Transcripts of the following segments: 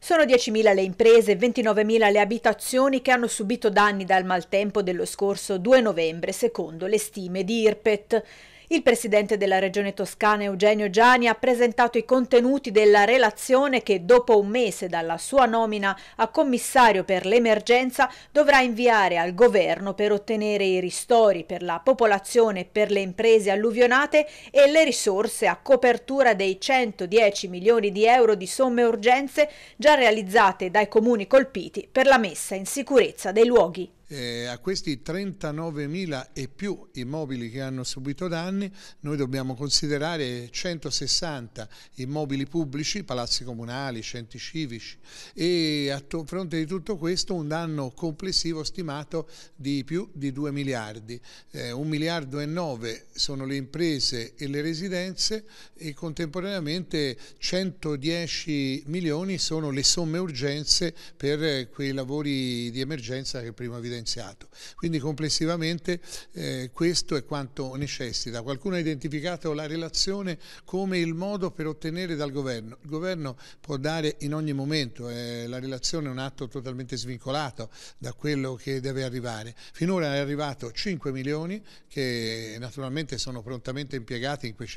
Sono 10.000 le imprese e 29.000 le abitazioni che hanno subito danni dal maltempo dello scorso 2 novembre, secondo le stime di Irpet. Il presidente della regione toscana Eugenio Giani ha presentato i contenuti della relazione che dopo un mese dalla sua nomina a commissario per l'emergenza dovrà inviare al governo per ottenere i ristori per la popolazione e per le imprese alluvionate e le risorse a copertura dei 110 milioni di euro di somme urgenze già realizzate dai comuni colpiti per la messa in sicurezza dei luoghi. Eh, a questi 39.000 e più immobili che hanno subito danni, noi dobbiamo considerare 160 immobili pubblici, palazzi comunali, centri civici e a fronte di tutto questo un danno complessivo stimato di più di 2 miliardi. Eh, 1 miliardo e 9 sono le imprese e le residenze e contemporaneamente 110 milioni sono le somme urgenze per quei lavori di emergenza che prima evidenziavo differenziato. Quindi complessivamente eh, questo è quanto necessita. Qualcuno ha identificato la relazione come il modo per ottenere dal governo. Il governo può dare in ogni momento, eh, la relazione è un atto totalmente svincolato da quello che deve arrivare. Finora è arrivato 5 milioni che naturalmente sono prontamente impiegati in quei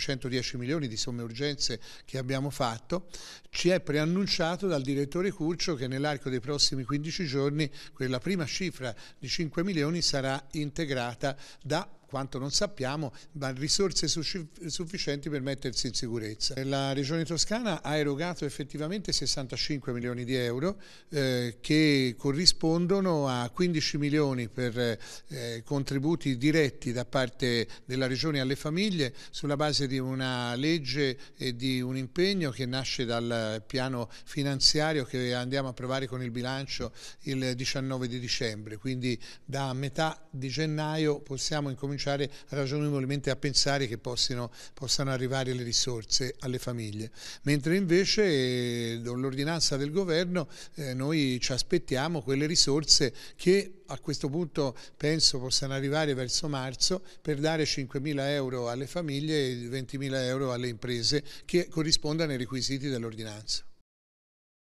110 milioni di somme urgenze che abbiamo fatto. Ci è preannunciato dal direttore Curcio che nell'arco dei prossimi 15 giorni quella prima una cifra di 5 milioni sarà integrata da quanto non sappiamo, ma risorse sufficienti per mettersi in sicurezza. La Regione Toscana ha erogato effettivamente 65 milioni di euro eh, che corrispondono a 15 milioni per eh, contributi diretti da parte della Regione alle famiglie sulla base di una legge e di un impegno che nasce dal piano finanziario che andiamo a provare con il bilancio il 19 di dicembre, quindi da metà di gennaio possiamo incominciare cominciare ragionevolmente a pensare che possano, possano arrivare le risorse alle famiglie. Mentre invece con eh, l'ordinanza del governo eh, noi ci aspettiamo quelle risorse che a questo punto penso possano arrivare verso marzo per dare 5.000 euro alle famiglie e 20.000 euro alle imprese che corrispondano ai requisiti dell'ordinanza.